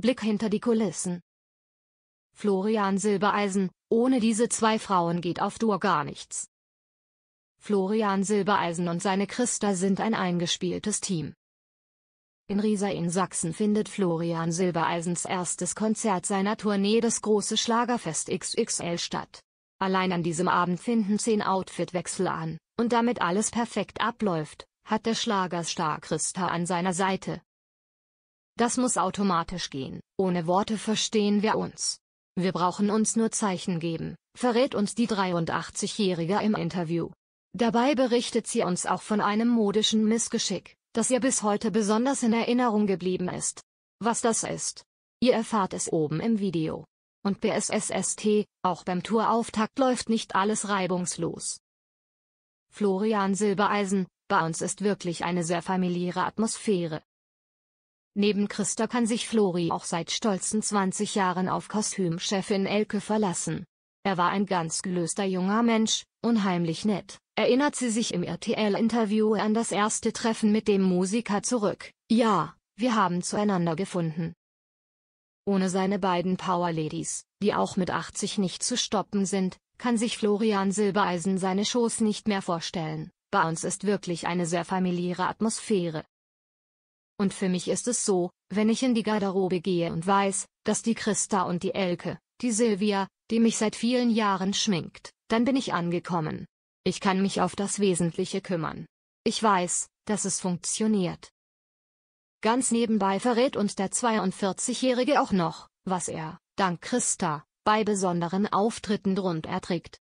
Blick hinter die Kulissen. Florian Silbereisen, ohne diese zwei Frauen geht auf Dur gar nichts. Florian Silbereisen und seine Christa sind ein eingespieltes Team. In Riesa in Sachsen findet Florian Silbereisens erstes Konzert seiner Tournee das große Schlagerfest XXL statt. Allein an diesem Abend finden zehn Outfitwechsel an, und damit alles perfekt abläuft, hat der Schlagerstar Christa an seiner Seite, das muss automatisch gehen. Ohne Worte verstehen wir uns. Wir brauchen uns nur Zeichen geben, verrät uns die 83-Jährige im Interview. Dabei berichtet sie uns auch von einem modischen Missgeschick, das ihr bis heute besonders in Erinnerung geblieben ist. Was das ist? Ihr erfahrt es oben im Video. Und BSSST, auch beim Tourauftakt läuft nicht alles reibungslos. Florian Silbereisen, bei uns ist wirklich eine sehr familiäre Atmosphäre. Neben Christa kann sich Flori auch seit stolzen 20 Jahren auf Kostümchefin Elke verlassen. Er war ein ganz gelöster junger Mensch, unheimlich nett, erinnert sie sich im RTL-Interview an das erste Treffen mit dem Musiker zurück. Ja, wir haben zueinander gefunden. Ohne seine beiden Powerladies, die auch mit 80 nicht zu stoppen sind, kann sich Florian Silbereisen seine Shows nicht mehr vorstellen. Bei uns ist wirklich eine sehr familiäre Atmosphäre, und für mich ist es so, wenn ich in die Garderobe gehe und weiß, dass die Christa und die Elke, die Silvia, die mich seit vielen Jahren schminkt, dann bin ich angekommen. Ich kann mich auf das Wesentliche kümmern. Ich weiß, dass es funktioniert. Ganz nebenbei verrät uns der 42-Jährige auch noch, was er, dank Christa, bei besonderen Auftritten drunter trägt.